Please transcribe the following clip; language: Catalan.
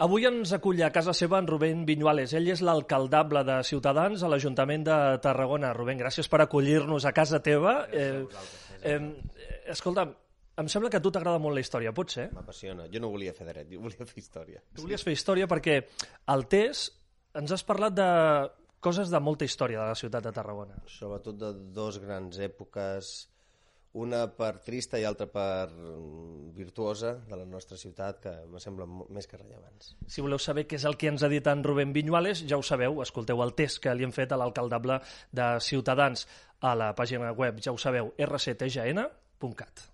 Avui ens acull a casa seva en Rubén Viñuales. Ell és l'alcaldable de Ciutadans a l'Ajuntament de Tarragona. Rubén, gràcies per acollir-nos a casa teva. Eh, eh, escolta, em sembla que a tu t'agrada molt la història, potser. M'apassiona. Jo no volia fer dret, jo volia fer història. Tu volies fer història perquè al test ens has parlat de coses de molta història de la ciutat de Tarragona. Sobretot de dos grans èpoques, una per trista i altra per virtuosa de la nostra ciutat que me sembla més que rellevants. Si voleu saber què és el que ens ha dit en Rubén Viñuales, ja ho sabeu, escolteu el test que li hem fet a l'alcaldable de Ciutadans a la pàgina web, ja ho sabeu, rctgn.cat.